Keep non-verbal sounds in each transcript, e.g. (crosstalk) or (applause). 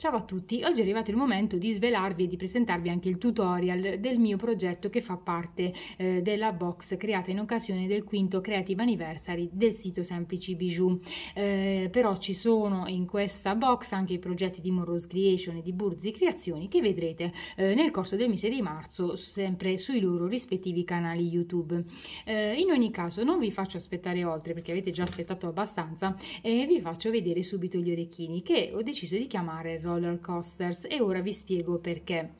Ciao a tutti, oggi è arrivato il momento di svelarvi e di presentarvi anche il tutorial del mio progetto che fa parte eh, della box creata in occasione del quinto Creative Anniversary del sito Semplici Bijou. Eh, però ci sono in questa box anche i progetti di Morose Creation e di Burzi Creazioni che vedrete eh, nel corso del mese di marzo sempre sui loro rispettivi canali YouTube. Eh, in ogni caso non vi faccio aspettare oltre perché avete già aspettato abbastanza e vi faccio vedere subito gli orecchini che ho deciso di chiamare roller coasters e ora vi spiego perché.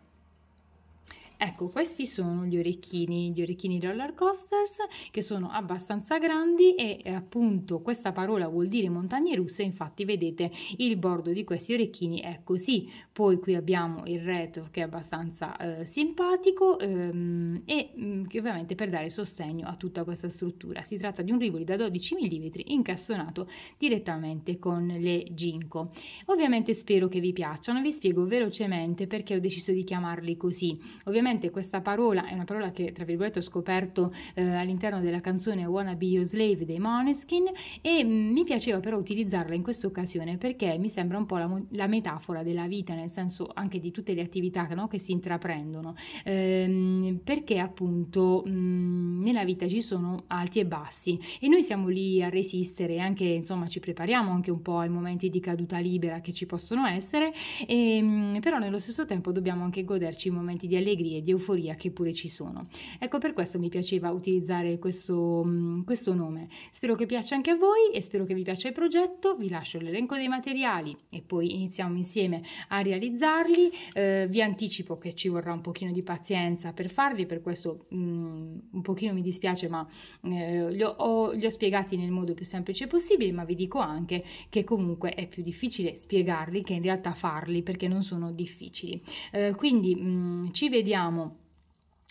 Ecco, questi sono gli orecchini, gli orecchini roller coasters che sono abbastanza grandi e eh, appunto questa parola vuol dire montagne russe, infatti vedete il bordo di questi orecchini è così. Poi qui abbiamo il retro che è abbastanza eh, simpatico ehm, e mm, che ovviamente per dare sostegno a tutta questa struttura. Si tratta di un rivoli da 12 mm incastonato direttamente con le Ginko. Ovviamente spero che vi piacciono, vi spiego velocemente perché ho deciso di chiamarli così. Ovviamente Ovviamente questa parola è una parola che tra virgolette ho scoperto eh, all'interno della canzone Wanna Be Your Slave dei Moneskin e mh, mm, mi piaceva però utilizzarla in questa occasione perché mi sembra un po' la, la, metafora della vita, nel senso anche di tutte le attività no, che si intraprendono, ehm, perché appunto mh, mm, nella vita ci sono alti e bassi e noi siamo lì a resistere anche insomma ci prepariamo anche un po' ai momenti di caduta libera che ci possono essere, e, mh, mm, però nello stesso tempo dobbiamo anche goderci i momenti di allegria di euforia che pure ci sono. Ecco per questo mi piaceva utilizzare questo, mm, questo nome. Spero che piaccia anche a voi e spero che vi piaccia il progetto. Vi lascio l'elenco dei materiali e poi iniziamo insieme a realizzarli. Eh, vi anticipo che ci vorrà un pochino di pazienza per farli, per questo mh, mm, un pochino mi dispiace, ma eh, li, ho, ho, li ho spiegati nel modo più semplice possibile, ma vi dico anche che comunque è più difficile spiegarli che in realtà farli perché non sono difficili. Eh, quindi mh, mm, ci vediamo sentiamo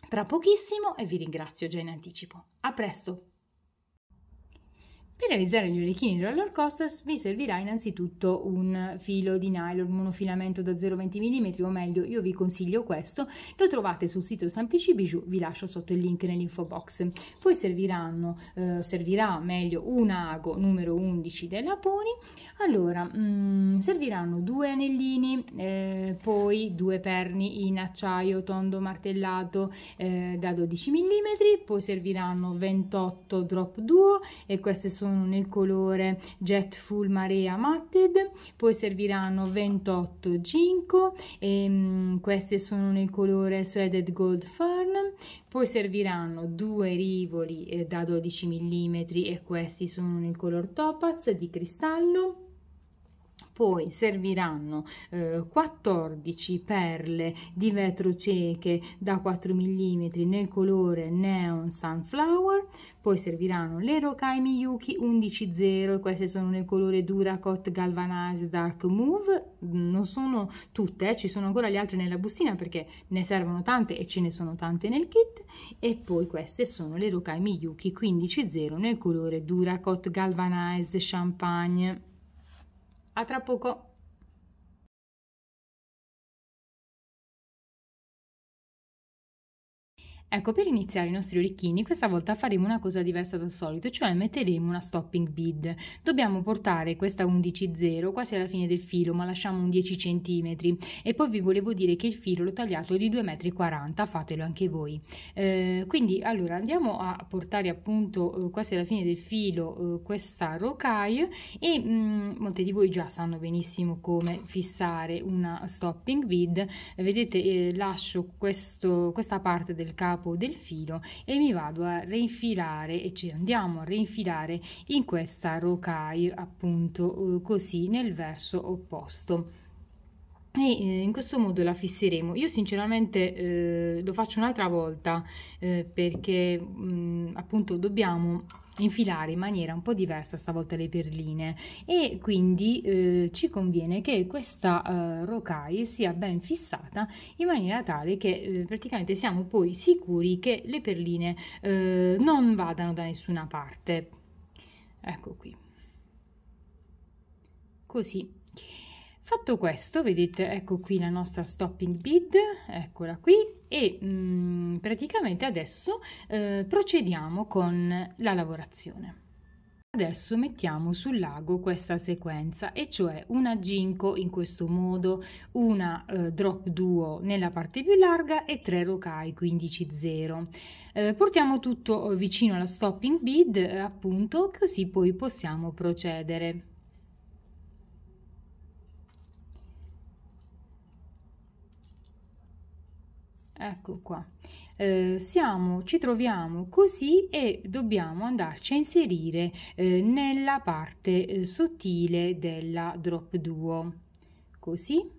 tra pochissimo e vi ringrazio già in anticipo. A presto! Per realizzare gli orecchini roller coaster vi servirà innanzitutto un filo di nylon, monofilamento da 0,20 mm o meglio io vi consiglio questo, lo trovate sul sito Sampici Bijou, vi lascio sotto il link nell'info box. Poi serviranno, eh, servirà meglio un ago numero 11 della Pony, allora mh, mm, serviranno due anellini, eh, poi due perni in acciaio tondo martellato eh, da 12 mm, poi serviranno 28 drop duo e queste sono sono nel colore Jet Full Marea Matted, poi serviranno 28 ginkgo, e, mm, queste sono nel colore Sueded Gold Fern, poi serviranno due rivoli eh, da 12 mm e questi sono nel color Topaz di cristallo, poi serviranno eh, 14 perle di vetro cieche da 4 mm nel colore neon sunflower poi serviranno le rokai Miyuki 11.0 queste sono nel colore Duracot Galvanized Dark Move mm, non sono tutte, eh, ci sono ancora le altre nella bustina perché ne servono tante e ce ne sono tante nel kit e poi queste sono le Rokai Miyuki 15.0 nel colore Duracot Galvanized Champagne a tra poco! Ecco, per iniziare i nostri orecchini, questa volta faremo una cosa diversa dal solito, cioè metteremo una stopping bead. Dobbiamo portare questa 11.0 quasi alla fine del filo, ma lasciamo un 10 cm. E poi vi volevo dire che il filo l'ho tagliato di 2,40 m, fatelo anche voi. Eh, quindi, allora, andiamo a portare appunto eh, quasi alla fine del filo eh, questa rocaille e mh, mm, molti di voi già sanno benissimo come fissare una stopping bead. vedete, eh, lascio questo, questa parte del cavo capo del filo e mi vado a reinfilare e ci andiamo a reinfilare in questa rocaille appunto eh, così nel verso opposto e eh, in questo modo la fisseremo io sinceramente eh, lo faccio un'altra volta eh, perché mh, mm, appunto dobbiamo infilare in maniera un po' diversa stavolta le perline e quindi eh, ci conviene che questa eh, rocaille sia ben fissata in maniera tale che eh, praticamente siamo poi sicuri che le perline eh, non vadano da nessuna parte ecco qui così fatto questo vedete ecco qui la nostra stopping bead eccola qui e mh, mm, praticamente adesso eh, procediamo con la lavorazione Adesso mettiamo sul lago questa sequenza, e cioè una ginco in questo modo, una eh, drop duo nella parte più larga e 3 rocai 15-0. Eh, portiamo tutto eh, vicino alla stopping bead, eh, appunto, così poi possiamo procedere. ecco qua eh, siamo ci troviamo così e dobbiamo andarci a inserire eh, nella parte eh, sottile della drop duo così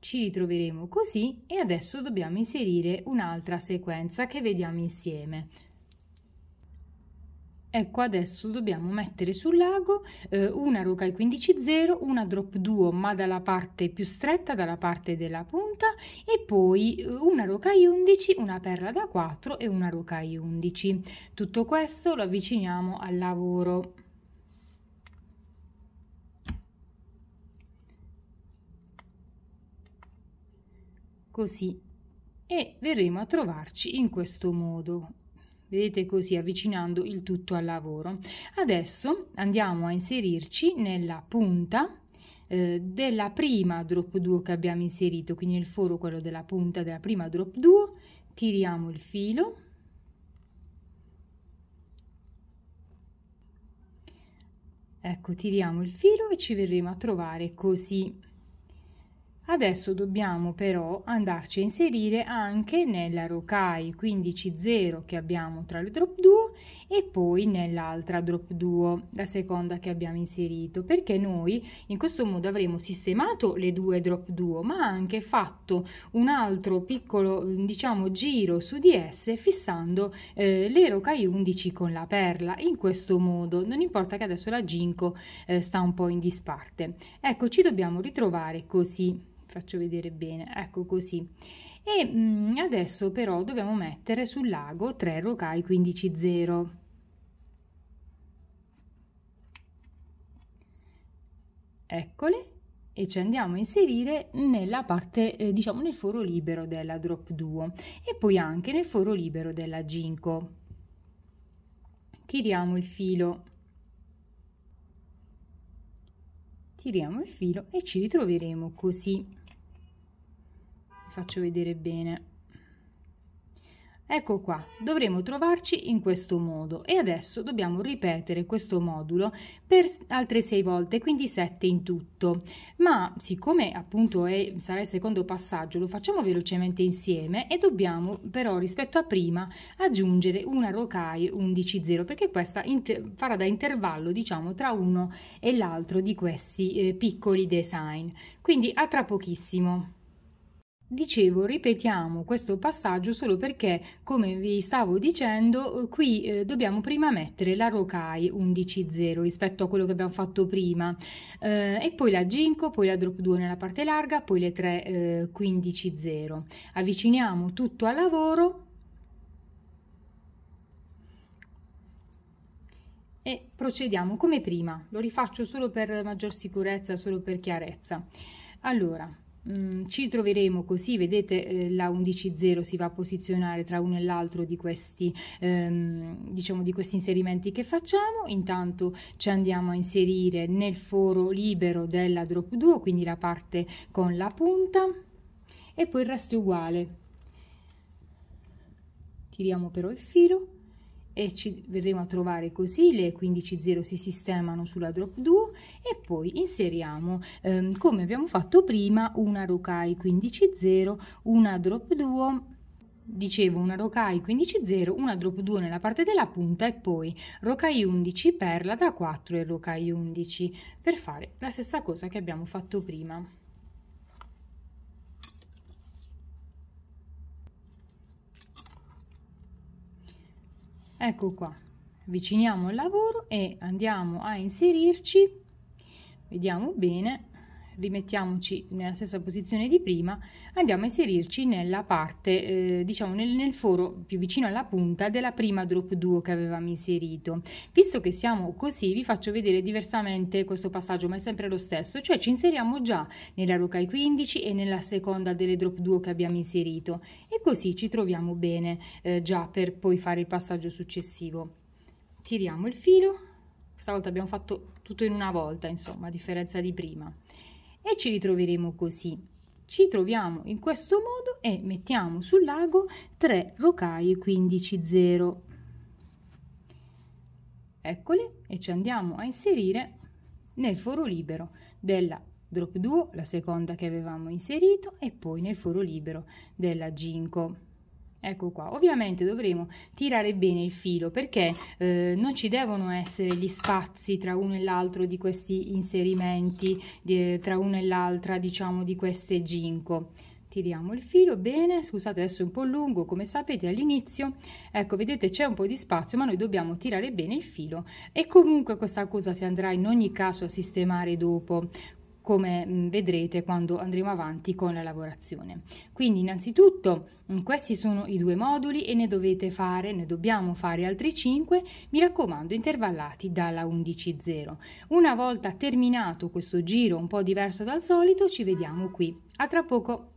ci ritroveremo così e adesso dobbiamo inserire un'altra sequenza che vediamo insieme ecco adesso dobbiamo mettere sul lago eh, una roca 15-0 una drop 2 ma dalla parte più stretta dalla parte della punta e poi eh, una roca 11 una perla da 4 e una roca 11 tutto questo lo avviciniamo al lavoro così e verremo a trovarci in questo modo Vedete così avvicinando il tutto al lavoro. Adesso andiamo a inserirci nella punta eh, della prima drop 2 che abbiamo inserito, quindi nel foro quello della punta della prima drop 2, tiriamo il filo, ecco tiriamo il filo e ci verremo a trovare così Adesso dobbiamo però andarci a inserire anche nella rocai 15.0 che abbiamo tra le drop 2 e poi nell'altra drop 2, la seconda che abbiamo inserito, perché noi in questo modo avremo sistemato le due drop 2, ma anche fatto un altro piccolo, diciamo, giro su di esse fissando eh, le rocai 11 con la perla. In questo modo, non importa che adesso la Ginkgo eh, sta un po' in disparte. Ecco, ci dobbiamo ritrovare così faccio vedere bene ecco così e mh, mm, adesso però dobbiamo mettere sul lago 3 rocai 15 0 eccole e ci andiamo a inserire nella parte eh, diciamo nel foro libero della drop 2 e poi anche nel foro libero della ginkgo tiriamo il filo tiriamo il filo e ci ritroveremo così faccio vedere bene ecco qua dovremo trovarci in questo modo e adesso dobbiamo ripetere questo modulo per altre sei volte quindi sette in tutto ma siccome appunto è, sarà il secondo passaggio lo facciamo velocemente insieme e dobbiamo però rispetto a prima aggiungere una rocaille 11.0 perché questa farà da intervallo diciamo tra uno e l'altro di questi eh, piccoli design quindi a tra pochissimo Dicevo, ripetiamo questo passaggio solo perché, come vi stavo dicendo, qui eh, dobbiamo prima mettere la Rokai 11.0 rispetto a quello che abbiamo fatto prima eh, e poi la GINCO, poi la Drop 2 nella parte larga, poi le 3 eh, 15.0. Avviciniamo tutto al lavoro e procediamo come prima. Lo rifaccio solo per maggior sicurezza, solo per chiarezza. Allora, Mm, ci troveremo così, vedete eh, la 11.0 si va a posizionare tra uno e l'altro di questi ehm, diciamo di questi inserimenti che facciamo, intanto ci andiamo a inserire nel foro libero della drop 2, quindi la parte con la punta e poi il resto è uguale. Tiriamo però il filo e ci verremo a trovare così le 15.0 si sistemano sulla drop 2 e poi inseriamo ehm, come abbiamo fatto prima una rokai 15.0 una drop 2 dicevo una rocai 15.0 una drop 2 nella parte della punta e poi rocai 11 perla da 4 e rokai 11 per fare la stessa cosa che abbiamo fatto prima ecco qua avviciniamo il lavoro e andiamo a inserirci vediamo bene rimettiamoci nella stessa posizione di prima andiamo a inserirci nella parte, eh, diciamo nel, nel, foro più vicino alla punta della prima drop 2 che avevamo inserito. Visto che siamo così vi faccio vedere diversamente questo passaggio ma è sempre lo stesso, cioè ci inseriamo già nella Rokai 15 e nella seconda delle drop 2 che abbiamo inserito e così ci troviamo bene eh, già per poi fare il passaggio successivo. Tiriamo il filo, questa volta abbiamo fatto tutto in una volta insomma a differenza di prima e ci ritroveremo così ci troviamo in questo modo e mettiamo sul lago 3 rocaie 15 0 eccoli e ci andiamo a inserire nel foro libero della drop 2 la seconda che avevamo inserito e poi nel foro libero della ginkgo ecco qua ovviamente dovremo tirare bene il filo perché eh, non ci devono essere gli spazi tra uno e l'altro di questi inserimenti di, eh, tra uno e l'altra diciamo di queste ginco tiriamo il filo bene scusate adesso è un po' lungo come sapete all'inizio ecco vedete c'è un po' di spazio ma noi dobbiamo tirare bene il filo e comunque questa cosa si andrà in ogni caso a sistemare dopo come mm, vedrete quando andremo avanti con la lavorazione. Quindi innanzitutto mm, questi sono i due moduli e ne dovete fare, ne dobbiamo fare altri 5, mi raccomando intervallati dalla 11.0. Una volta terminato questo giro un po' diverso dal solito ci vediamo qui. A tra poco!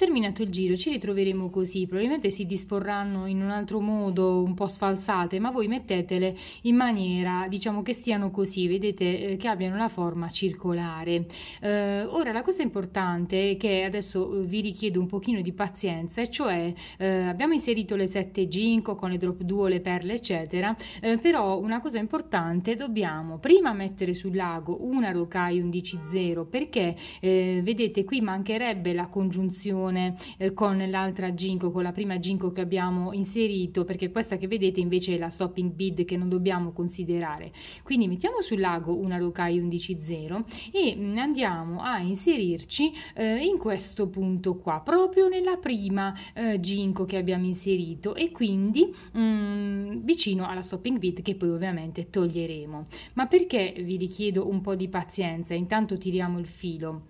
Terminato il giro ci ritroveremo così, probabilmente si disporranno in un altro modo, un po' sfalsate, ma voi mettetele in maniera, diciamo che stiano così, vedete eh, che abbiano la forma circolare. Eh, ora la cosa importante che adesso eh, vi richiedo un pochino di pazienza, e cioè eh, abbiamo inserito le 7 ginko con le drop duo, le perle eccetera, eh, però una cosa importante dobbiamo prima mettere sul lago una rokai 11.0 0 perché eh, vedete qui mancherebbe la congiunzione confezione eh, con l'altra ginkgo, con la prima ginkgo che abbiamo inserito, perché questa che vedete invece è la stopping bid che non dobbiamo considerare. Quindi mettiamo sul lago una locai 11.0 e andiamo a inserirci eh, in questo punto qua, proprio nella prima eh, ginkgo che abbiamo inserito e quindi mh, mm, vicino alla stopping bid che poi ovviamente toglieremo. Ma perché vi richiedo un po' di pazienza? Intanto tiriamo il filo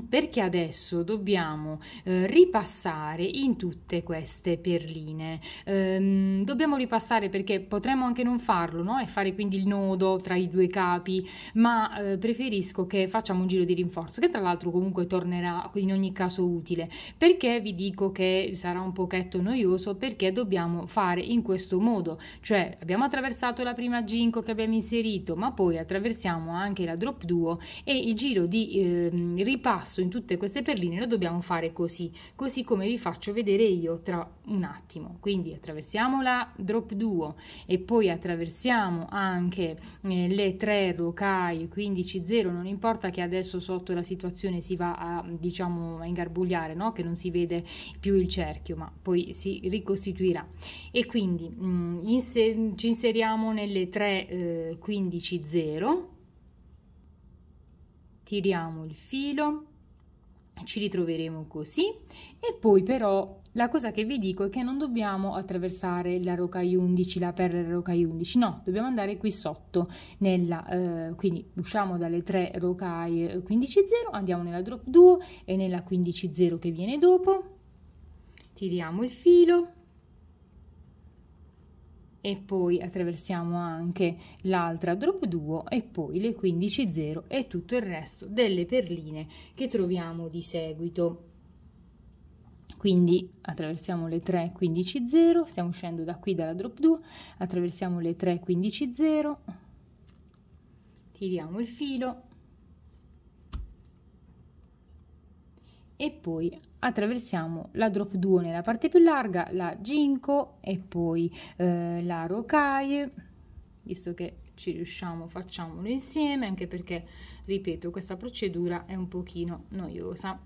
perché adesso dobbiamo eh, ripassare in tutte queste perline ehm, dobbiamo ripassare perché potremmo anche non farlo no? e fare quindi il nodo tra i due capi ma eh, preferisco che facciamo un giro di rinforzo che tra l'altro comunque tornerà in ogni caso utile perché vi dico che sarà un pochetto noioso perché dobbiamo fare in questo modo cioè abbiamo attraversato la prima ginco che abbiamo inserito ma poi attraversiamo anche la drop duo e il giro di eh, ripasso passo in tutte queste perline lo dobbiamo fare così, così come vi faccio vedere io tra un attimo. Quindi attraversiamo la drop duo e poi attraversiamo anche eh, le tre rocaie 15-0, non importa che adesso sotto la situazione si va a, diciamo, a ingarbugliare, no? che non si vede più il cerchio, ma poi si ricostituirà. E quindi mh, mm, inser ci inseriamo nelle 3 eh, 15 0 tiriamo il filo ci ritroveremo così e poi però la cosa che vi dico è che non dobbiamo attraversare la rocaia 11 la perla della rocaia 11 no dobbiamo andare qui sotto nella eh, quindi usciamo dalle tre rocaie 15.0 andiamo nella drop 2 e nella 15.0 che viene dopo tiriamo il filo e poi attraversiamo anche l'altra drop 2 e poi le 15.0 e tutto il resto delle perline che troviamo di seguito quindi attraversiamo le 3 0 stiamo uscendo da qui dalla drop 2 attraversiamo le 3 0 tiriamo il filo e poi attraversiamo la drop 2 nella parte più larga, la ginkgo e poi eh, la rocaille, visto che ci riusciamo facciamolo insieme anche perché ripeto questa procedura è un pochino noiosa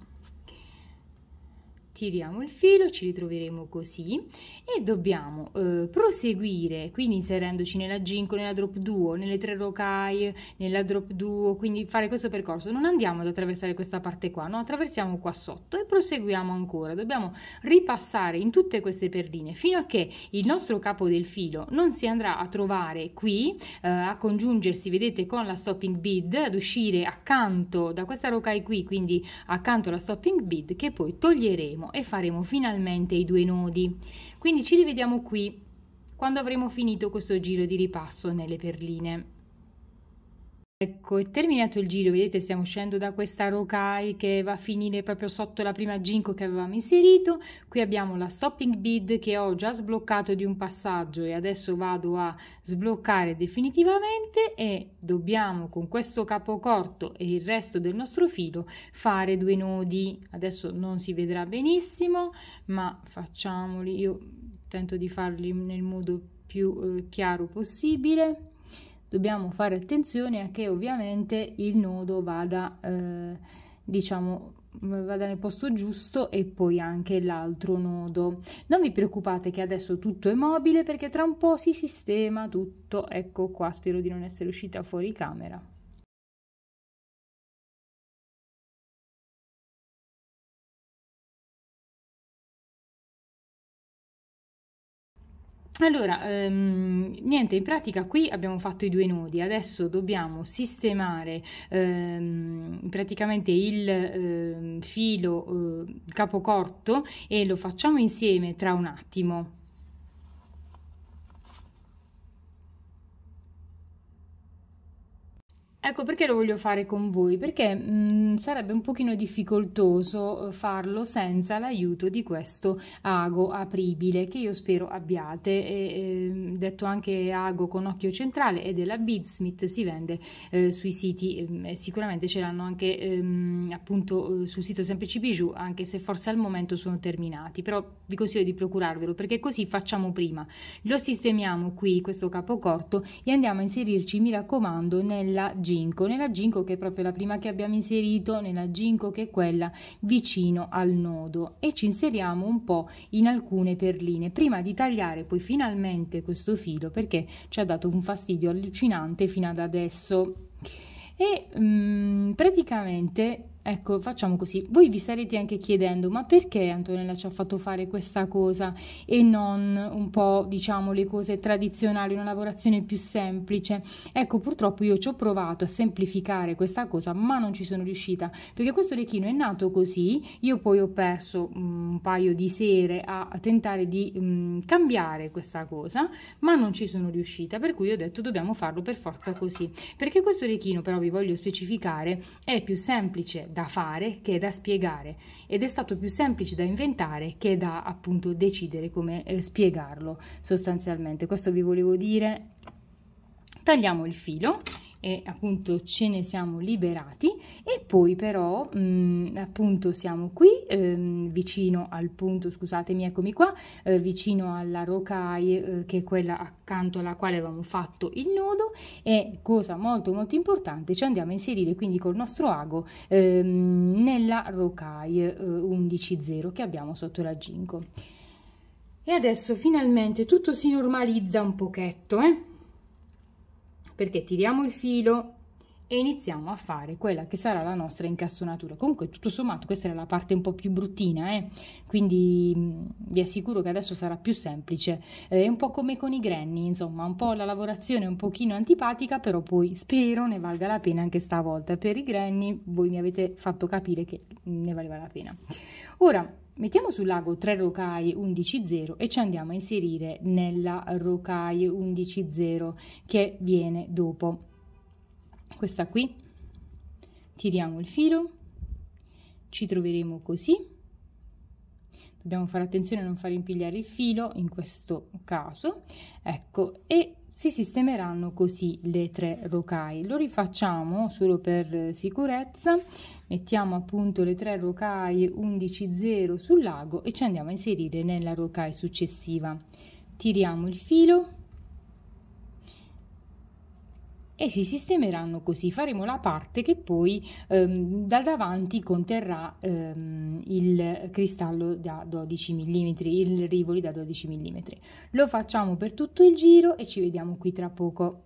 tiriamo il filo, ci ritroveremo così e dobbiamo eh, proseguire, quindi inserendoci nella ginkgo, nella drop duo, nelle tre rocaie, nella drop duo, quindi fare questo percorso. Non andiamo ad attraversare questa parte qua, no? attraversiamo qua sotto e proseguiamo ancora. Dobbiamo ripassare in tutte queste perline fino a che il nostro capo del filo non si andrà a trovare qui, eh, a congiungersi, vedete, con la stopping bead, ad uscire accanto da questa rocaia qui, quindi accanto alla stopping bead che poi toglieremo ultimo e faremo finalmente i due nodi. Quindi ci rivediamo qui quando avremo finito questo giro di ripasso nelle perline. Ecco, è terminato il giro, vedete stiamo uscendo da questa Rokai che va a finire proprio sotto la prima ginco che avevamo inserito, qui abbiamo la Stopping bead che ho già sbloccato di un passaggio e adesso vado a sbloccare definitivamente e dobbiamo con questo capocorto e il resto del nostro filo fare due nodi, adesso non si vedrà benissimo ma facciamoli, io tento di farli nel modo più eh, chiaro possibile dobbiamo fare attenzione a che ovviamente il nodo vada eh, diciamo vada nel posto giusto e poi anche l'altro nodo non vi preoccupate che adesso tutto è mobile perché tra un po si sistema tutto ecco qua spero di non essere uscita fuori camera Allora, ehm, niente, in pratica qui abbiamo fatto i due nodi, adesso dobbiamo sistemare ehm, praticamente il ehm, filo eh, capocorto e lo facciamo insieme tra un attimo. Ecco perché lo voglio fare con voi, perché mh, mm, sarebbe un pochino difficoltoso eh, farlo senza l'aiuto di questo ago apribile che io spero abbiate, e, eh, detto anche ago con occhio centrale e della Bidsmith si vende eh, sui siti, eh, sicuramente ce l'hanno anche ehm, appunto eh, sul sito sempre Bijou, anche se forse al momento sono terminati, però vi consiglio di procurarvelo perché così facciamo prima, lo sistemiamo qui questo capo corto e andiamo a inserirci mi raccomando nella G Ginko, nella Ginko che è proprio la prima che abbiamo inserito, nella Ginko che è quella vicino al nodo e ci inseriamo un po' in alcune perline prima di tagliare poi finalmente questo filo perché ci ha dato un fastidio allucinante fino ad adesso e mh, mm, praticamente Ecco, facciamo così. Voi vi sarete anche chiedendo, ma perché Antonella ci ha fatto fare questa cosa e non un po', diciamo, le cose tradizionali, una lavorazione più semplice? Ecco, purtroppo io ci ho provato a semplificare questa cosa, ma non ci sono riuscita, perché questo orecchino è nato così, io poi ho perso mm, un paio di sere a tentare di um, cambiare questa cosa, ma non ci sono riuscita, per cui ho detto dobbiamo farlo per forza così, perché questo orecchino, però vi voglio specificare, è più semplice da fare che da spiegare ed è stato più semplice da inventare che da appunto decidere come eh, spiegarlo sostanzialmente. Questo vi volevo dire. Tagliamo il filo e appunto ce ne siamo liberati e poi però mh, mm, appunto siamo qui ehm, vicino al punto scusatemi eccomi qua eh, vicino alla rocaille eh, che è quella accanto alla quale avevamo fatto il nodo e cosa molto molto importante ci andiamo a inserire quindi col nostro ago ehm, nella rocaille eh, 11.0 che abbiamo sotto la ginkgo e adesso finalmente tutto si normalizza un pochetto eh perché tiriamo il filo e iniziamo a fare quella che sarà la nostra incastonatura. comunque tutto sommato questa era la parte un po' più bruttina eh? quindi mh, mm, vi assicuro che adesso sarà più semplice eh, è eh, un po' come con i granny insomma un po' la lavorazione un pochino antipatica però poi spero ne valga la pena anche stavolta per i granny voi mi avete fatto capire che ne valeva la pena ora Mettiamo sul lago 3 rocaie 11,0 e ci andiamo a inserire nella rocaie 11,0 che viene dopo. Questa qui. Tiriamo il filo. Ci troveremo così. Dobbiamo fare attenzione a non far impigliare il filo in questo caso. Ecco, e si sistemeranno così le tre rocaie. Lo rifacciamo solo per sicurezza, mettiamo appunto le tre rocaie 11.0 sul lago e ci andiamo a inserire nella rocaia successiva. Tiriamo il filo, e si sistemeranno così. Faremo la parte che poi ehm, da davanti conterrà ehm, il cristallo da 12 mm, il rivoli da 12 mm. Lo facciamo per tutto il giro e ci vediamo qui tra poco.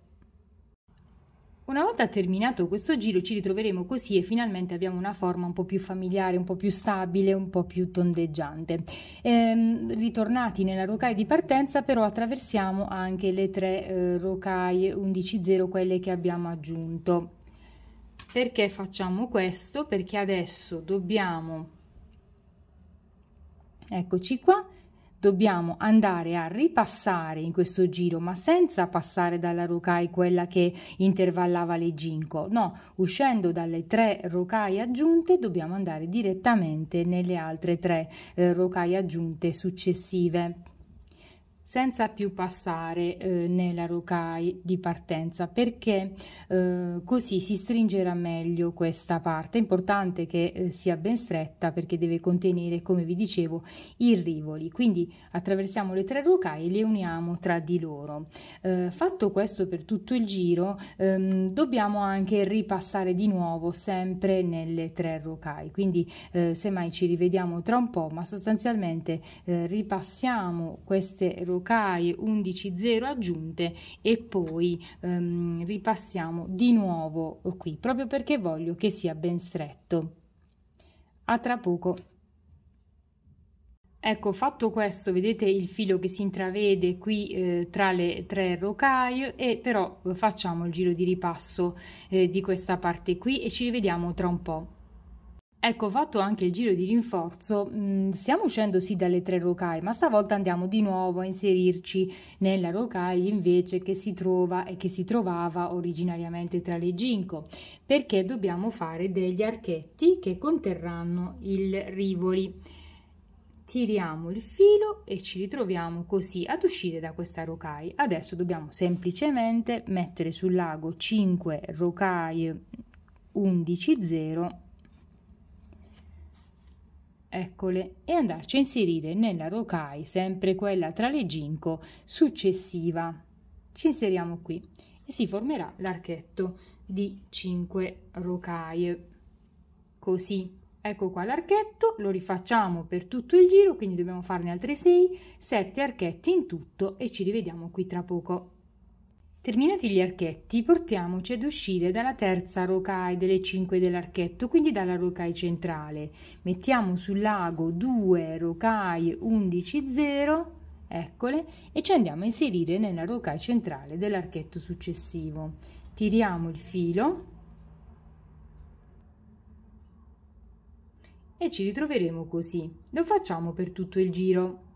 Una volta terminato questo giro ci ritroveremo così e finalmente abbiamo una forma un po' più familiare, un po' più stabile, un po' più tondeggiante. Ehm, ritornati nella rocaia di partenza però attraversiamo anche le tre eh, rocaie 11.0, quelle che abbiamo aggiunto. Perché facciamo questo? Perché adesso dobbiamo, eccoci qua, dobbiamo andare a ripassare in questo giro, ma senza passare dalla rocai quella che intervallava le ginkgo. No, uscendo dalle tre rocai aggiunte dobbiamo andare direttamente nelle altre tre eh, rocaie aggiunte successive senza più passare eh, nella rocai di partenza perché eh, così si stringerà meglio questa parte è importante che eh, sia ben stretta perché deve contenere come vi dicevo i rivoli quindi attraversiamo le tre rocai e le uniamo tra di loro eh, fatto questo per tutto il giro ehm, dobbiamo anche ripassare di nuovo sempre nelle tre rocai quindi eh, semmai ci rivediamo tra un po ma sostanzialmente eh, ripassiamo queste rocai Yokai 11.0 aggiunte e poi ehm, ripassiamo di nuovo qui proprio perché voglio che sia ben stretto. A tra poco. Ecco, fatto questo, vedete il filo che si intravede qui eh, tra le tre rocaille e però eh, facciamo il giro di ripasso eh, di questa parte qui e ci rivediamo tra un po'. Ecco, fatto anche il giro di rinforzo, mm, stiamo uscendo sì dalle tre rocai, ma stavolta andiamo di nuovo a inserirci nella rocai invece che si trova e eh, che si trovava originariamente tra le ginkgo, perché dobbiamo fare degli archetti che conterranno il rivoli. Tiriamo il filo e ci ritroviamo così ad uscire da questa rocai. Adesso dobbiamo semplicemente mettere sul lago 5 rocaie 11 eccole, e andarci a inserire nella rocai, sempre quella tra le ginco, successiva. Ci inseriamo qui e si formerà l'archetto di 5 rocaie. Così. Ecco qua l'archetto, lo rifacciamo per tutto il giro, quindi dobbiamo farne altre 6, 7 archetti in tutto e ci rivediamo qui tra poco. Terminati gli archetti, portiamoci ad uscire dalla terza rocaia delle 5 dell'archetto, quindi dalla rocaia centrale. Mettiamo sul lago 2 rocaie 11 0, eccole, e ci andiamo a inserire nella rocaia centrale dell'archetto successivo. Tiriamo il filo e ci ritroveremo così. Lo facciamo per tutto il giro.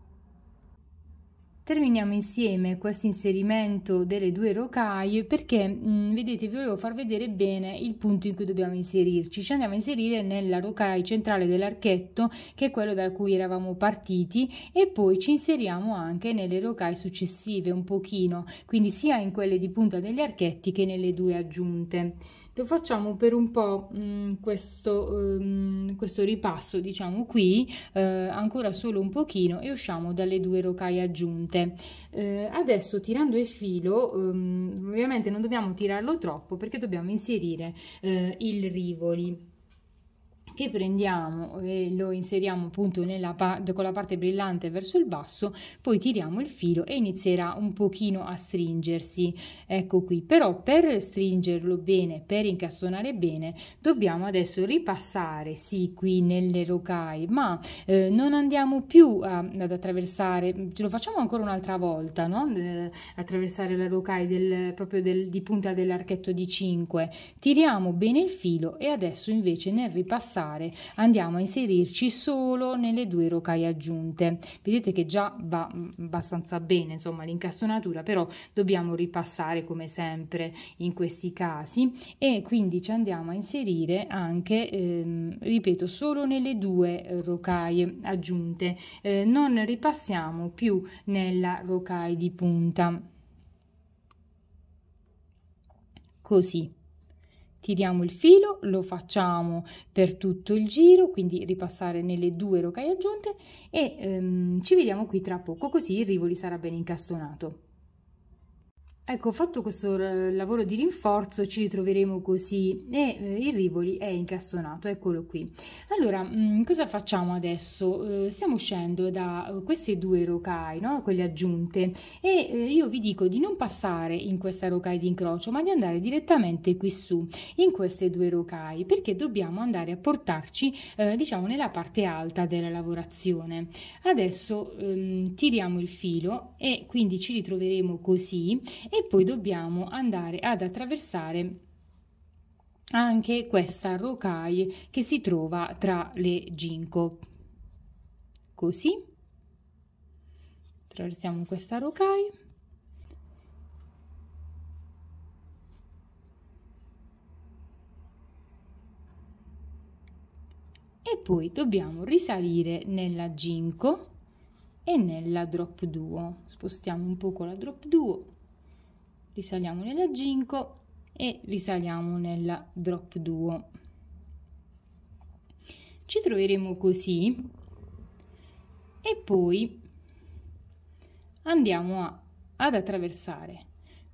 Terminiamo insieme questo inserimento delle due rocaie perché mh, mm, vedete vi volevo far vedere bene il punto in cui dobbiamo inserirci. Ci andiamo a inserire nella rocaia centrale dell'archetto che è quello da cui eravamo partiti e poi ci inseriamo anche nelle rocaie successive un pochino, quindi sia in quelle di punta degli archetti che nelle due aggiunte lo facciamo per un po' mh, mm, questo, um, questo, ripasso diciamo qui eh, ancora solo un pochino e usciamo dalle due rocaie aggiunte eh, adesso tirando il filo um, ovviamente non dobbiamo tirarlo troppo perché dobbiamo inserire eh, il rivoli che prendiamo e lo inseriamo appunto nella parte, con la parte brillante verso il basso, poi tiriamo il filo e inizierà un pochino a stringersi. Ecco qui, però per stringerlo bene, per incastonare bene, dobbiamo adesso ripassare, sì, qui nelle rocaie, ma eh, non andiamo più a, ad attraversare, ce lo facciamo ancora un'altra volta, no? attraversare la rocaia del, proprio del, di punta dell'archetto di 5. Tiriamo bene il filo e adesso invece nel ripassare particolare andiamo a inserirci solo nelle due rocaie aggiunte vedete che già va mm, abbastanza bene insomma l'incastonatura però dobbiamo ripassare come sempre in questi casi e quindi ci andiamo a inserire anche ehm, ripeto solo nelle due eh, rocaie aggiunte eh, non ripassiamo più nella rocaia di punta così tiriamo il filo, lo facciamo per tutto il giro, quindi ripassare nelle due rocaie aggiunte e ehm, ci vediamo qui tra poco, così il rivoli sarà ben incastonato. Ecco, fatto questo eh, lavoro di rinforzo ci ritroveremo così e eh, il rivoli è incastonato, eccolo qui. Allora, mm, cosa facciamo adesso? Eh, stiamo uscendo da queste due rocai, no? quelle aggiunte, e io vi dico di non passare in questa rocai di incrocio, ma di andare direttamente qui su, in queste due rocai, perché dobbiamo andare a portarci, diciamo, nella parte alta della lavorazione. Adesso ehm, tiriamo il filo e quindi ci ritroveremo così e poi dobbiamo andare ad attraversare anche questa rocaille che si trova tra le ginkgo così attraversiamo questa rocaille e poi dobbiamo risalire nella ginkgo e nella drop duo spostiamo un poco la drop duo risaliamo nella Ginkgo e risaliamo nella Drop Duo. Ci troveremo così e poi andiamo a, ad attraversare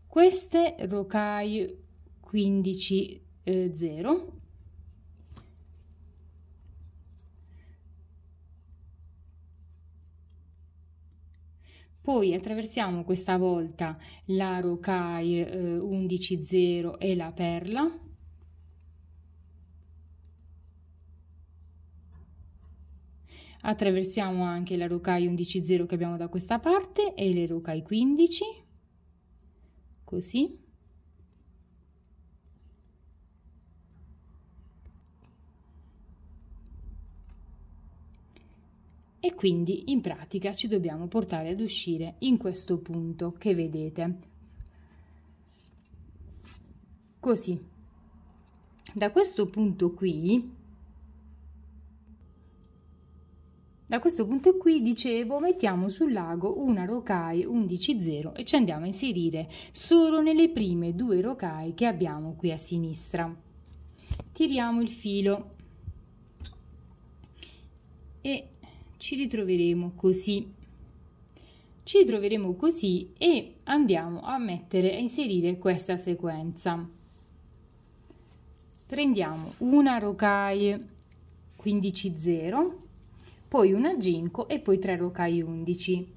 queste rocaille 15 eh, 0 Poi attraversiamo questa volta la Rocaille eh, 11.0 e la Perla. Attraversiamo anche la Rocaille 11.0 che abbiamo da questa parte e le Rocaille 15, così. e quindi in pratica ci dobbiamo portare ad uscire in questo punto che vedete così da questo punto qui da questo punto qui dicevo mettiamo sul lago una rocaille 11.0 e ci andiamo a inserire solo nelle prime due rocaille che abbiamo qui a sinistra tiriamo il filo e ci ritroveremo così. Ci ritroveremo così e andiamo a mettere a inserire questa sequenza. Prendiamo una rocaille 15 0, poi una ginco e poi 3 rocaille 11.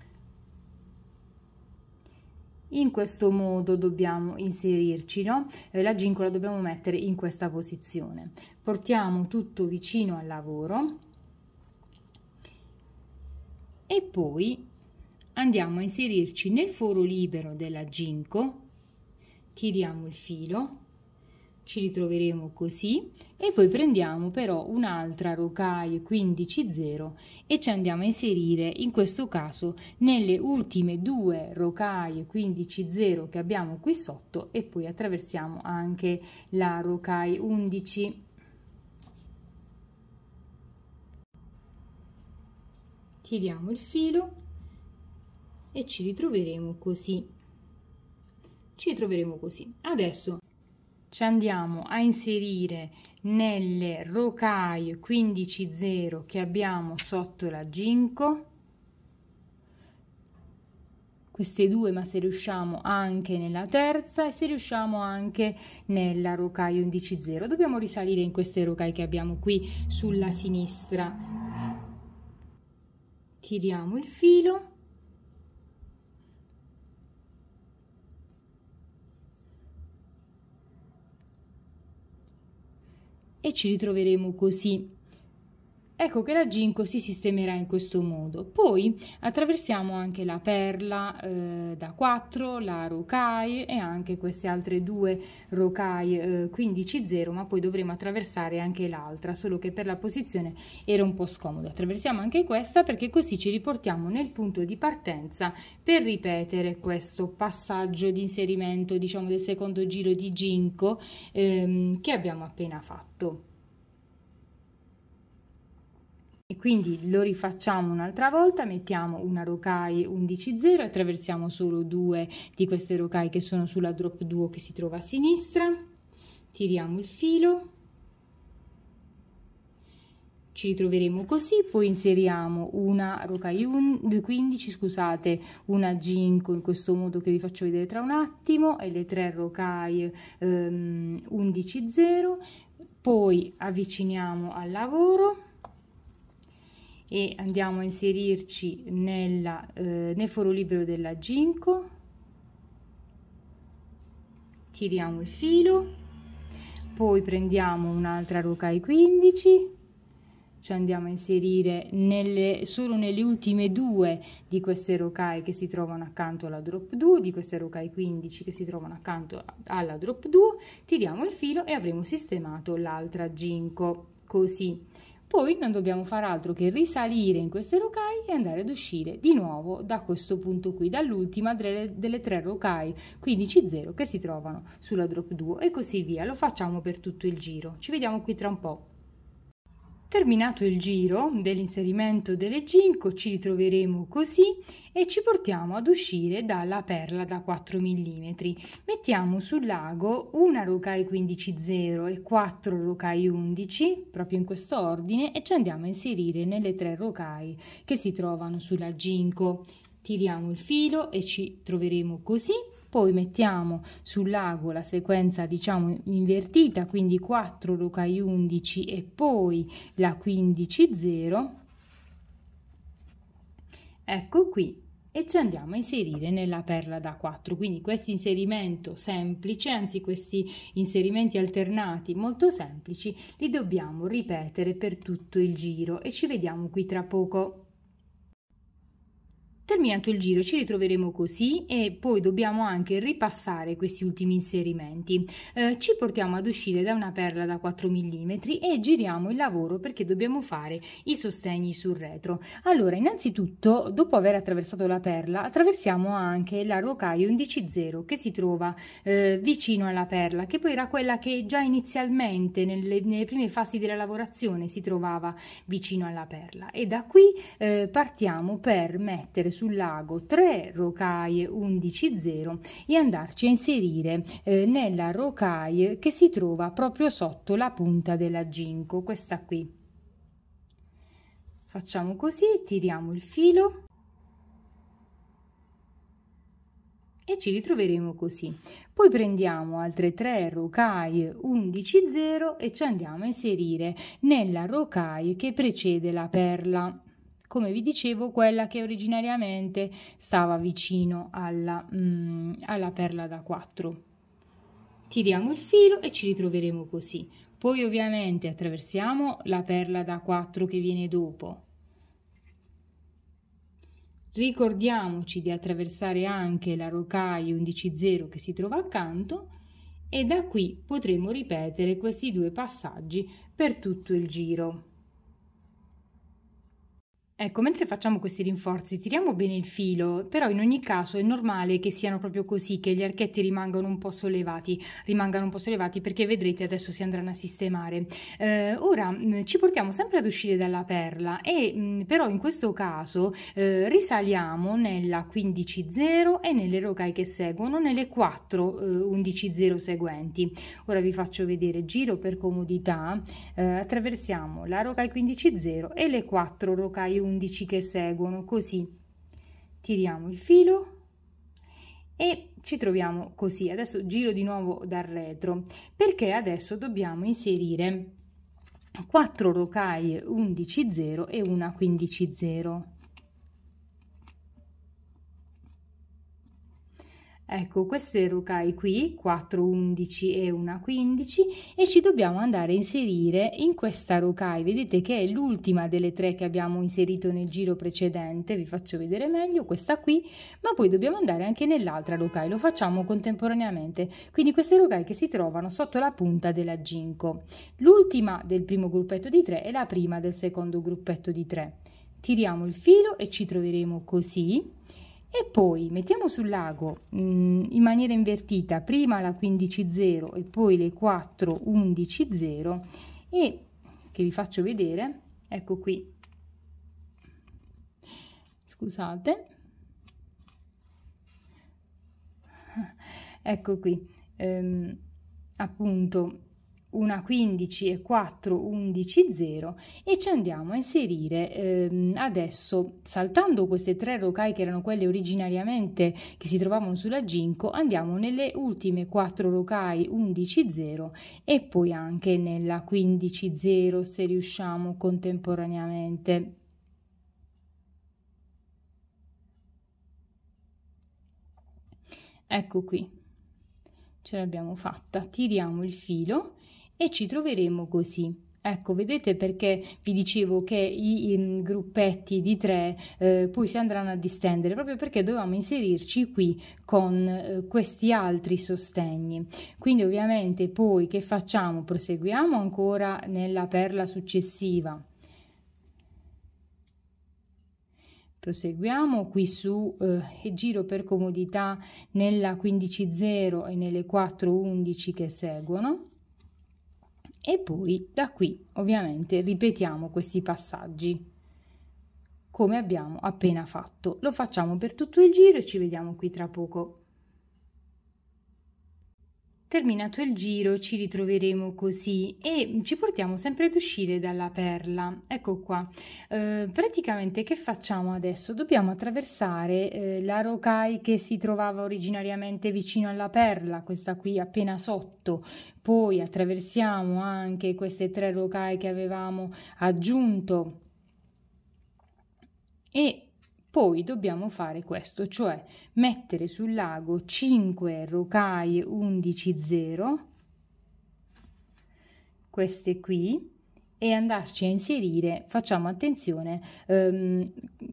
In questo modo dobbiamo inserirci, no? Eh, la la dobbiamo mettere in questa posizione. Portiamo tutto vicino al lavoro e poi andiamo a inserirci nel foro libero della ginco tiriamo il filo ci ritroveremo così e poi prendiamo però un'altra rocaille 15-0 e ci andiamo a inserire in questo caso nelle ultime due rocaille 15-0 che abbiamo qui sotto e poi attraversiamo anche la rocaille 11 tiriamo il filo e ci ritroveremo così ci ritroveremo così adesso ci andiamo a inserire nelle rocaie 15.0 che abbiamo sotto la ginco queste due ma se riusciamo anche nella terza e se riusciamo anche nella rocaia 11.0 dobbiamo risalire in queste rocaie che abbiamo qui sulla sinistra tiriamo il filo e ci ritroveremo così Ecco che la Ginkgo si sistemerà in questo modo. Poi attraversiamo anche la Perla eh, da 4, la Rokai e anche queste altre due Rokai eh, 15-0, ma poi dovremo attraversare anche l'altra, solo che per la posizione era un po' scomodo. Attraversiamo anche questa perché così ci riportiamo nel punto di partenza per ripetere questo passaggio di inserimento, diciamo, del secondo giro di Ginkgo ehm, che abbiamo appena fatto. E quindi lo rifacciamo un'altra volta, mettiamo una rokai 11.0 attraversiamo solo due di queste rokai che sono sulla drop duo che si trova a sinistra, tiriamo il filo, ci ritroveremo così, poi inseriamo una rocaille 15, scusate, una ginko in questo modo che vi faccio vedere tra un attimo, e le tre rocaille ehm, 11 poi avviciniamo al lavoro, e andiamo a inserirci nella, eh, nel foro libero della ginco tiriamo il filo poi prendiamo un'altra rocai 15 ci andiamo a inserire nelle, solo nelle ultime due di queste rocai che si trovano accanto alla drop 2, di queste rocai 15 che si trovano accanto alla drop 2, tiriamo il filo e avremo sistemato l'altra ginco, così. Poi non dobbiamo fare altro che risalire in queste rocaie e andare ad uscire di nuovo da questo punto qui, dall'ultima delle, delle, tre rocaie 15-0 che si trovano sulla drop 2 e così via. Lo facciamo per tutto il giro. Ci vediamo qui tra un po'. Terminato il giro dell'inserimento delle 5 ci ritroveremo così e ci portiamo ad uscire dalla perla da 4 mm. Mettiamo sul lago una rocaille 15,0 e 4 rocai 11 proprio in questo ordine e ci andiamo a inserire nelle tre rocai che si trovano sulla ginco. Tiriamo il filo e ci troveremo così poi mettiamo sul lago la sequenza diciamo invertita quindi 4 locai 11 e poi la 15 0 ecco qui e ci andiamo a inserire nella perla da 4 quindi questo inserimento semplice anzi questi inserimenti alternati molto semplici li dobbiamo ripetere per tutto il giro e ci vediamo qui tra poco Terminato il giro ci ritroveremo così e poi dobbiamo anche ripassare questi ultimi inserimenti. Eh, ci portiamo ad uscire da una perla da 4 mm e giriamo il lavoro perché dobbiamo fare i sostegni sul retro. Allora innanzitutto dopo aver attraversato la perla attraversiamo anche la rocaio 11.0 che si trova eh, vicino alla perla che poi era quella che già inizialmente nelle, nelle, prime fasi della lavorazione si trovava vicino alla perla e da qui eh, partiamo per mettere sul lago 3 rocaie 11.0 e andarci a inserire eh, nella rocaille che si trova proprio sotto la punta della ginco, questa qui. Facciamo così, tiriamo il filo e ci ritroveremo così. Poi prendiamo altre 3 rocaille 11 0 e ci andiamo a inserire nella rocaille che precede la perla come vi dicevo, quella che originariamente stava vicino alla, mm, alla perla da 4. Tiriamo il filo e ci ritroveremo così. Poi ovviamente attraversiamo la perla da 4 che viene dopo. Ricordiamoci di attraversare anche la rocaia 11.0 che si trova accanto e da qui potremo ripetere questi due passaggi per tutto il giro. Ecco, mentre facciamo questi rinforzi tiriamo bene il filo, però in ogni caso è normale che siano proprio così, che gli archetti rimangano un po' sollevati, rimangano un po' sollevati perché vedrete adesso si andranno a sistemare. Eh, ora mm, ci portiamo sempre ad uscire dalla perla e mh, mm, però in questo caso eh, risaliamo nella 15.0 e nelle rocai che seguono, nelle 4 eh, 11.0 seguenti. Ora vi faccio vedere, giro per comodità, eh, attraversiamo la rocai 15.0 e le 4 rocai 11.0. 11 che seguono così tiriamo il filo e ci troviamo così adesso giro di nuovo dal retro perché adesso dobbiamo inserire 4 rocaie 11 0 e una 15 0 Ecco, queste rocai qui, 4 11 e 1 15, e ci dobbiamo andare a inserire in questa rocai. Vedete che è l'ultima delle tre che abbiamo inserito nel giro precedente, vi faccio vedere meglio, questa qui, ma poi dobbiamo andare anche nell'altra rocai, lo facciamo contemporaneamente. Quindi queste rocai che si trovano sotto la punta della ginco. L'ultima del primo gruppetto di tre e la prima del secondo gruppetto di tre. Tiriamo il filo e ci troveremo così e poi mettiamo sul lago mh, mm, in maniera invertita prima la 15.0 e poi le 4.11.0 e che vi faccio vedere ecco qui scusate (laughs) ecco qui ehm, appunto una 15 e 4 11 0 e ci andiamo a inserire ehm, adesso saltando queste tre rocai che erano quelle originariamente che si trovavano sulla ginco andiamo nelle ultime 4 rocai 11 0 e poi anche nella 15 0 se riusciamo contemporaneamente ecco qui ce l'abbiamo fatta tiriamo il filo e ci troveremo così. Ecco, vedete perché vi dicevo che i, i mm, gruppetti di tre eh, poi si andranno a distendere, proprio perché dovevamo inserirci qui con eh, questi altri sostegni. Quindi ovviamente poi che facciamo? Proseguiamo ancora nella perla successiva. Proseguiamo qui su eh, giro per comodità nella 15.0 e nelle 4.11 che seguono e poi da qui ovviamente ripetiamo questi passaggi come abbiamo appena fatto. Lo facciamo per tutto il giro e ci vediamo qui tra poco. Terminato il giro ci ritroveremo così e ci portiamo sempre ad uscire dalla perla. Ecco qua, eh, praticamente che facciamo adesso? Dobbiamo attraversare eh, la rocai che si trovava originariamente vicino alla perla, questa qui appena sotto, poi attraversiamo anche queste tre rocai che avevamo aggiunto e poi dobbiamo fare questo, cioè mettere sul lago 5 rocaie 11 0, queste qui, e andarci a inserire, facciamo attenzione, ehm,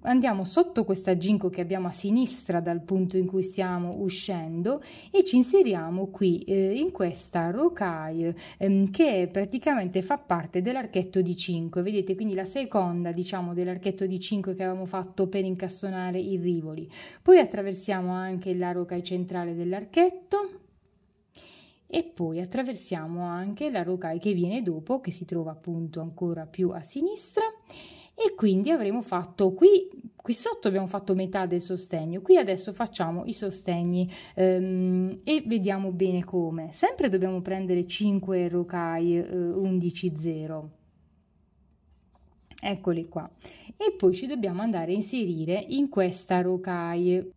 andiamo sotto questa ginkgo che abbiamo a sinistra dal punto in cui stiamo uscendo e ci inseriamo qui eh, in questa rocaille ehm, che praticamente fa parte dell'archetto di 5, vedete quindi la seconda diciamo dell'archetto di 5 che avevamo fatto per incastonare i rivoli. Poi attraversiamo anche la rocaille centrale dell'archetto e poi attraversiamo anche la rocai che viene dopo che si trova appunto ancora più a sinistra e quindi avremo fatto qui qui sotto abbiamo fatto metà del sostegno qui adesso facciamo i sostegni ehm, e vediamo bene come sempre dobbiamo prendere 5 rocai eh, 11 0 eccoli qua e poi ci dobbiamo andare a inserire in questa rocaie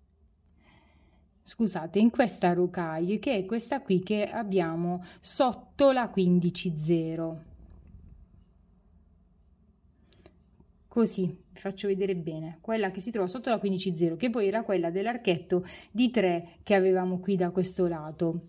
scusate, in questa rocaille che è questa qui che abbiamo sotto la 15.0. Così, vi faccio vedere bene, quella che si trova sotto la 15.0, che poi era quella dell'archetto di 3 che avevamo qui da questo lato.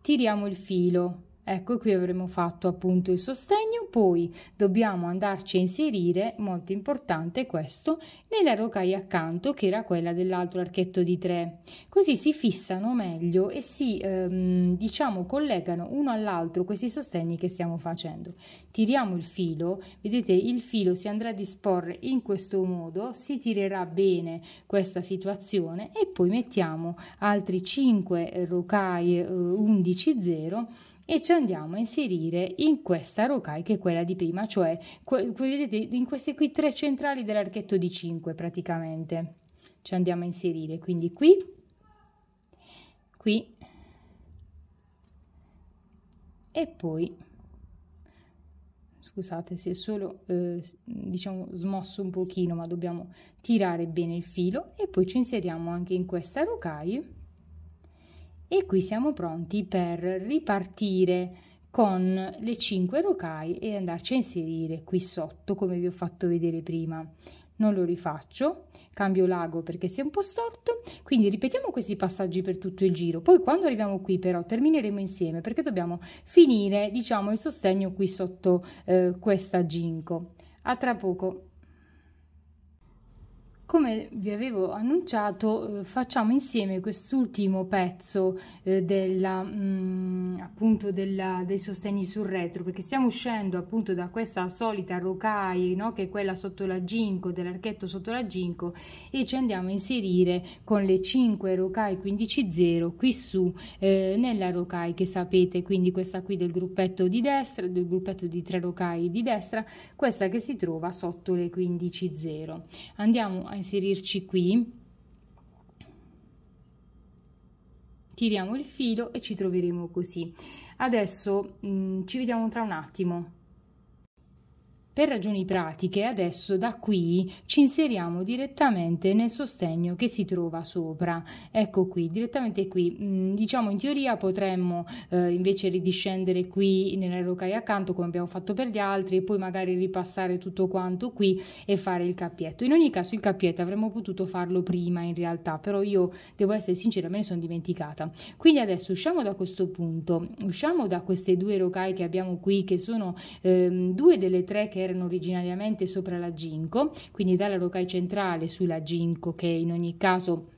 Tiriamo il filo, ecco qui avremo fatto appunto il sostegno poi dobbiamo andarci a inserire molto importante questo nella rocaia accanto che era quella dell'altro archetto di 3 così si fissano meglio e si ehm, diciamo collegano uno all'altro questi sostegni che stiamo facendo tiriamo il filo vedete il filo si andrà a disporre in questo modo si tirerà bene questa situazione e poi mettiamo altri 5 rocaie eh, 11 0 e ci andiamo a inserire in questa rocai che è quella di prima, cioè vedete in queste qui tre centrali dell'archetto di 5 praticamente. Ci andiamo a inserire quindi qui, qui e poi scusate se è solo eh, diciamo smosso un pochino ma dobbiamo tirare bene il filo e poi ci inseriamo anche in questa rocaia e qui siamo pronti per ripartire con le 5 rocai e andarci a inserire qui sotto come vi ho fatto vedere prima. Non lo rifaccio, cambio l'ago perché si è un po' storto, quindi ripetiamo questi passaggi per tutto il giro. Poi quando arriviamo qui però termineremo insieme perché dobbiamo finire diciamo il sostegno qui sotto eh, questa ginco. A tra poco! Come vi avevo annunciato, eh, facciamo insieme quest'ultimo pezzo eh, della, mh, mm, appunto della, dei sostegni sul retro, perché stiamo uscendo appunto da questa solita rocai, no? che è quella sotto la ginco, dell'archetto sotto la ginco, e ci andiamo a inserire con le 5 rocai 15-0 qui su eh, nella rocai che sapete, quindi questa qui del gruppetto di destra, del gruppetto di 3 rocai di destra, questa che si trova sotto le 15-0. Andiamo a inserirci qui tiriamo il filo e ci troveremo così adesso mh, mm, ci vediamo tra un attimo per ragioni pratiche, adesso da qui ci inseriamo direttamente nel sostegno che si trova sopra. Ecco qui, direttamente qui. Mm, diciamo in teoria potremmo eh, invece ridiscendere qui nella rocaia accanto come abbiamo fatto per gli altri e poi magari ripassare tutto quanto qui e fare il cappietto. In ogni caso il cappietto avremmo potuto farlo prima in realtà, però io devo essere sincera, me ne sono dimenticata. Quindi adesso usciamo da questo punto, usciamo da queste due rocaie che abbiamo qui che sono ehm, due delle tre che erano originariamente sopra la Ginco, quindi dalla Rocai Centrale sulla Ginco che in ogni caso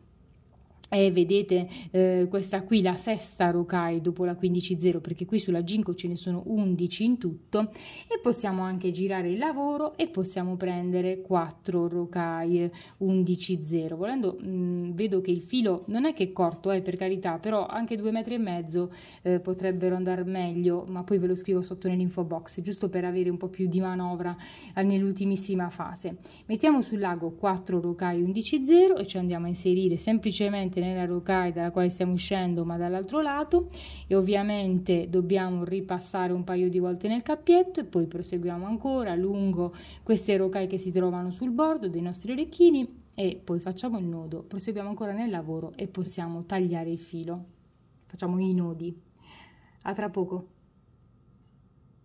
e vedete eh, questa qui, la sesta Rokai dopo la 15.0 perché qui sulla Ginko ce ne sono 11 in tutto e possiamo anche girare il lavoro e possiamo prendere 4 Rokai 11.0. Volendo mh, mm, vedo che il filo non è che è corto, eh, per carità, però anche 2 metri e mezzo eh, potrebbero andare meglio, ma poi ve lo scrivo sotto nell'info box giusto per avere un po' più di manovra eh, nell'ultimissima fase. Mettiamo sul lago 4 Rokai 11.0 e ci andiamo a inserire semplicemente appartenere rocai dalla quale stiamo uscendo ma dall'altro lato e ovviamente dobbiamo ripassare un paio di volte nel cappietto e poi proseguiamo ancora lungo queste rocai che si trovano sul bordo dei nostri orecchini e poi facciamo il nodo, proseguiamo ancora nel lavoro e possiamo tagliare il filo. Facciamo i nodi. A tra poco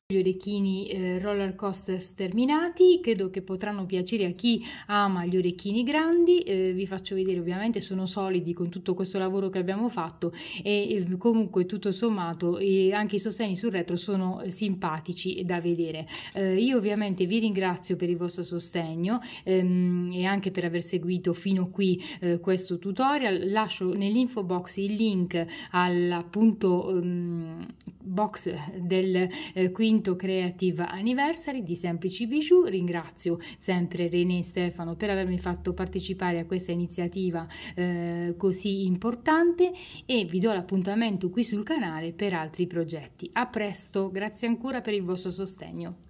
gli orecchini eh, roller coaster sterminati credo che potranno piacere a chi ama gli orecchini grandi eh, vi faccio vedere ovviamente sono solidi con tutto questo lavoro che abbiamo fatto e, e comunque tutto sommato e anche i sostegni sul retro sono simpatici da vedere eh, io ovviamente vi ringrazio per il vostro sostegno ehm, e anche per aver seguito fino qui eh, questo tutorial lascio nell'info box il link all'appunto ehm, box del eh, 15 quinto Creative Anniversary di Semplici Bijou. Ringrazio sempre René e Stefano per avermi fatto partecipare a questa iniziativa eh, così importante e vi do l'appuntamento qui sul canale per altri progetti. A presto, grazie ancora per il vostro sostegno.